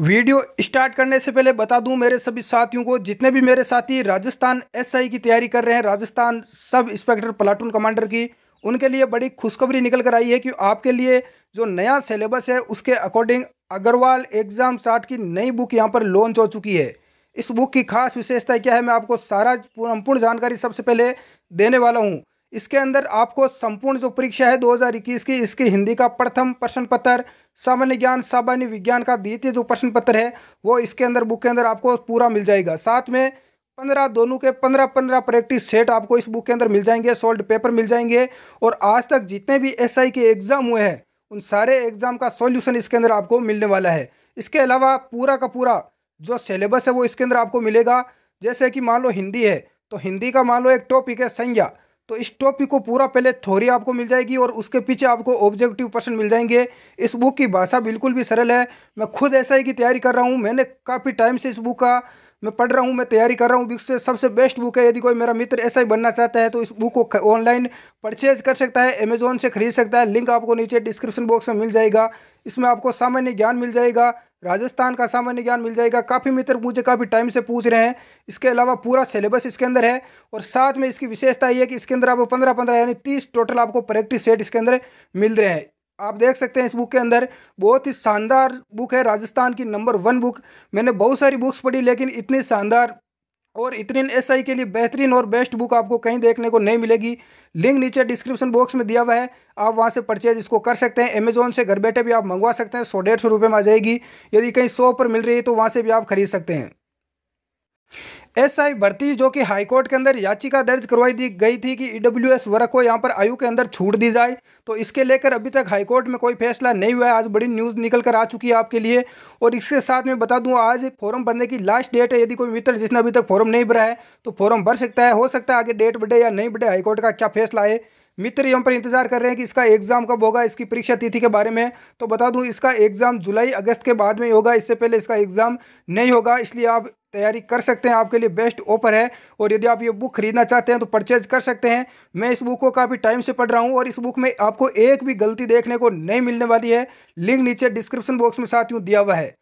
video start करने से पहले बता दूं मेरे सभी साथियों को जितने भी मेरे साथी राजस्थान एसआई की तैयारी कर रहे हैं Rajasthan sub inspector platoon commander की उनके लिए बड़ी खुशखबरी निकल कर आई है कि आपके लिए जो नया सिलेबस है उसके अकॉर्डिंग अग्रवाल एग्जाम स्टार्ट की नई बुक यहाँ पर लॉन्च हो चुकी है इस बुक की खास विशेषता क्या है मैं आपको सारा पूर्ण पूर्ण जानकारी सबसे पहले देने वाला हूँ इसके अंदर आपको संपूर्ण जो परीक्षा है 2021 की इसकी हिंदी का प्रथम प्रश्न पत्र सामान्य ज्ञान सामान्य विज्ञान का द्वितीय जो प्रश्न पत्र है वो इसके अंदर बुक के अंदर आपको पूरा मिल जाएगा साथ में पंद्रह दोनों के पंद्रह पंद्रह प्रैक्टिस सेट आपको इस बुक के अंदर मिल जाएंगे सोल्ड पेपर मिल जाएंगे और आज तक जितने भी एसआई के एग्ज़ाम हुए हैं उन सारे एग्ज़ाम का सॉल्यूशन इसके अंदर आपको मिलने वाला है इसके अलावा पूरा का पूरा जो सिलेबस है वो इसके अंदर आपको मिलेगा जैसे कि मान लो हिंदी है तो हिंदी का मान लो एक टॉपिक है संज्ञा तो इस टॉपिक को पूरा पहले थोड़ी आपको मिल जाएगी और उसके पीछे आपको ऑब्जेक्टिव पर्सन मिल जाएंगे इस बुक की भाषा बिल्कुल भी सरल है मैं खुद ऐसा ही की तैयारी कर रहा हूँ मैंने काफ़ी टाइम से इस बुक का मैं पढ़ रहा हूँ मैं तैयारी कर रहा हूँ इससे सबसे बेस्ट बुक है यदि कोई मेरा मित्र ऐसा ही बनना चाहता है तो इस बुक को ऑनलाइन परचेज कर सकता है अमेजोन से खरीद सकता है लिंक आपको नीचे डिस्क्रिप्शन बॉक्स में मिल जाएगा इसमें आपको सामान्य ज्ञान मिल जाएगा राजस्थान का सामान्य ज्ञान मिल जाएगा काफ़ी मित्र मुझे काफ़ी टाइम से पूछ रहे हैं इसके अलावा पूरा सिलेबस इसके अंदर है और साथ में इसकी विशेषता ये है कि इसके अंदर आपको पंद्रह पंद्रह यानी तीस टोटल आपको प्रैक्टिस सेट इसके अंदर मिल रहे हैं आप देख सकते हैं इस बुक के अंदर बहुत ही शानदार बुक है राजस्थान की नंबर वन बुक मैंने बहुत सारी बुक्स पढ़ी लेकिन इतनी शानदार और एस एसआई के लिए बेहतरीन और बेस्ट बुक आपको कहीं देखने को नहीं मिलेगी लिंक नीचे डिस्क्रिप्शन बॉक्स में दिया हुआ है आप वहां से परचेज इसको कर सकते हैं अमेजोन से घर बैठे भी आप मंगवा सकते हैं सौ डेढ़ सौ रुपये में आ जाएगी यदि कहीं सौ पर मिल रही है तो वहाँ से भी आप खरीद सकते हैं एसआई भर्ती जो कि हाईकोर्ट के अंदर याचिका दर्ज करवाई दी गई थी कि ईडब्ल्यू एस वर्ग को यहाँ पर आयु के अंदर छूट दी जाए तो इसके लेकर अभी तक हाईकोर्ट में कोई फैसला नहीं हुआ है आज बड़ी न्यूज़ निकल कर आ चुकी है आपके लिए और इसके साथ में बता दूँ आज फॉर्म भरने की लास्ट डेट है यदि कोई मित्र जिसने अभी तक फॉर्म नहीं भरा है तो फॉर्म भर सकता है हो सकता है आगे डेट बढ़े या नहीं बढ़े हाईकोर्ट का क्या फैसला है मित्र यहाँ पर इंतजार कर रहे हैं कि इसका एग्जाम कब होगा इसकी परीक्षा तिथि के बारे में तो बता दूं इसका एग्जाम जुलाई अगस्त के बाद में होगा इससे पहले इसका एग्जाम नहीं होगा इसलिए आप तैयारी कर सकते हैं आपके लिए बेस्ट ऑफर है और यदि आप ये बुक खरीदना चाहते हैं तो परचेज कर सकते हैं मैं इस बुक को काफ़ी टाइम से पढ़ रहा हूँ और इस बुक में आपको एक भी गलती देखने को नहीं मिलने वाली है लिंक नीचे डिस्क्रिप्शन बॉक्स में साथ यूँ दिया हुआ है